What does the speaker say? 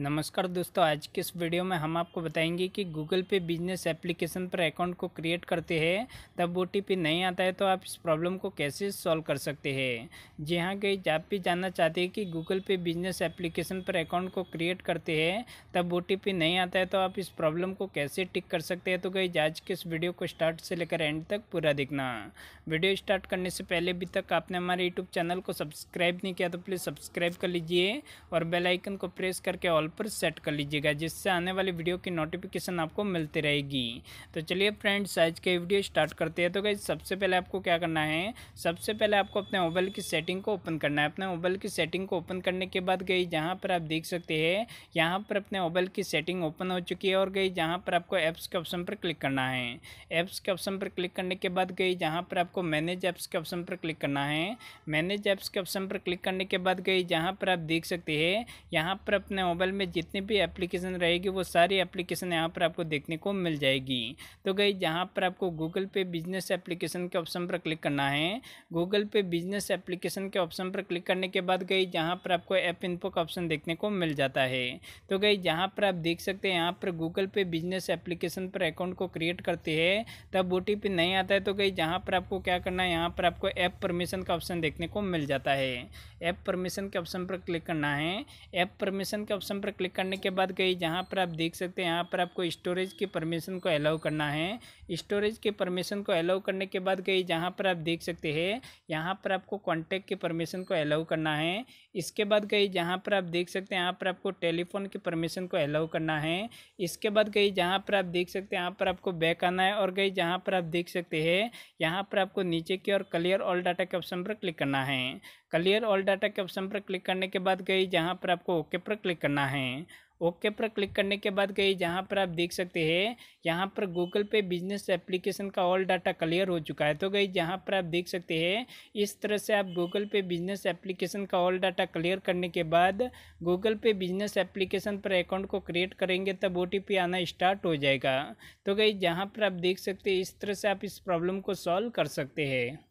नमस्कार दोस्तों आज के इस वीडियो में हम आपको बताएंगे कि गूगल पे बिजनेस एप्लीकेशन पर अकाउंट को क्रिएट करते हैं तब ओ नहीं आता है तो आप इस प्रॉब्लम को कैसे सॉल्व कर सकते हैं जी हाँ गई आप भी जानना चाहते हैं कि गूगल पे बिजनेस एप्लीकेशन पर अकाउंट को क्रिएट करते हैं तब ओ नहीं आता है तो आप इस प्रॉब्लम को कैसे टिक कर सकते हैं तो गई आज के इस वीडियो को स्टार्ट से लेकर एंड तक पूरा देखना वीडियो स्टार्ट करने से पहले अभी तक आपने हमारे यूट्यूब चैनल को सब्सक्राइब नहीं किया तो प्लीज़ सब्सक्राइब कर लीजिए और बेलाइकन को प्रेस करके ऑल ऑल पर सेट कर लीजिएगा जिससे आने वाली वीडियो की नोटिफिकेशन आपको मिलती रहेगी तो चलिए फ्रेंड्स आज के वीडियो स्टार्ट करते हैं तो गई सबसे पहले आपको क्या करना है सबसे पहले आपको अपने मोबाइल की सेटिंग को ओपन करना है अपने मोबाइल की सेटिंग को ओपन करने के बाद गई जहाँ पर आप देख सकते हैं यहाँ पर अपने मोबाइल की सेटिंग ओपन हो चुकी है और गई जहाँ पर आपको ऐप्स के ऑप्शन पर क्लिक करना है ऐप्स के ऑप्शन पर क्लिक करने के बाद गई जहाँ पर आपको मैनेज ऐप्स के ऑप्शन पर क्लिक करना है मैनेज ऐप्स के ऑप्शन पर क्लिक करने के बाद गई जहाँ पर आप देख सकते हैं यहाँ पर अपने मोबाइल में जितनी भी एप्लीकेशन रहेगी वो सारी एप्लीकेशन यहाँ पर आपको देखने को मिल जाएगी तो गई जहाँ पर आपको गूगल पे बिजनेस एप्लीकेशन के ऑप्शन पर क्लिक करना है गूगल पे बिजनेस एप्लीकेशन के ऑप्शन पर क्लिक करने के बाद गई जहाँ पर आपको ऐप इनपो का ऑप्शन देखने को मिल जाता है तो गई जहाँ पर आप देख सकते हैं यहाँ पर गूगल पे बिजनेस एप्लीकेशन पर अकाउंट को क्रिएट करते हैं तब ओ नहीं आता है तो गई जहाँ पर आपको क्या करना है यहाँ पर आपको ऐप परमिशन का ऑप्शन देखने को मिल जाता है ऐप परमिशन के ऑप्शन पर क्लिक करना है ऐप परमिशन के ऑप्शन बटन पर क्लिक करने के बाद गई जहाँ पर आप देख सकते हैं यहाँ पर आपको स्टोरेज की परमिशन को अलाउ करना है स्टोरेज की परमिशन को अलाउ करने के बाद गई जहाँ पर आप देख सकते हैं यहाँ पर आपको कॉन्टैक्ट की परमिशन को अलाउ करना है इसके बाद गई जहाँ पर आप देख सकते हैं यहाँ पर आपको टेलीफोन की परमिशन को अलाउ करना है इसके बाद गई जहाँ पर आप देख सकते हैं यहाँ पर आपको बैक आना है और गई जहाँ पर आप देख सकते हैं यहाँ पर आपको नीचे की और क्लियर ऑल डाटा के ऑप्शन पर क्लिक करना है क्लियर ऑल डाटा के ऑप्शन पर क्लिक करने के बाद गई जहाँ पर आपको ओके पर क्लिक करना है है ओके पर क्लिक करने के बाद गई जहाँ पर आप देख सकते हैं यहाँ पर गूगल पे बिजनेस एप्लीकेशन का ऑल डाटा क्लियर हो चुका है तो गई जहाँ पर आप देख सकते हैं इस तरह से आप गूगल पे बिजनेस एप्लीकेशन का ऑल डाटा क्लियर करने के बाद गूगल पे बिजनेस एप्लीकेशन पर अकाउंट को क्रिएट करेंगे तब ओ आना स्टार्ट हो जाएगा तो गई जहाँ पर आप देख सकते हैं इस तरह से आप इस प्रॉब्लम को सॉल्व कर सकते हैं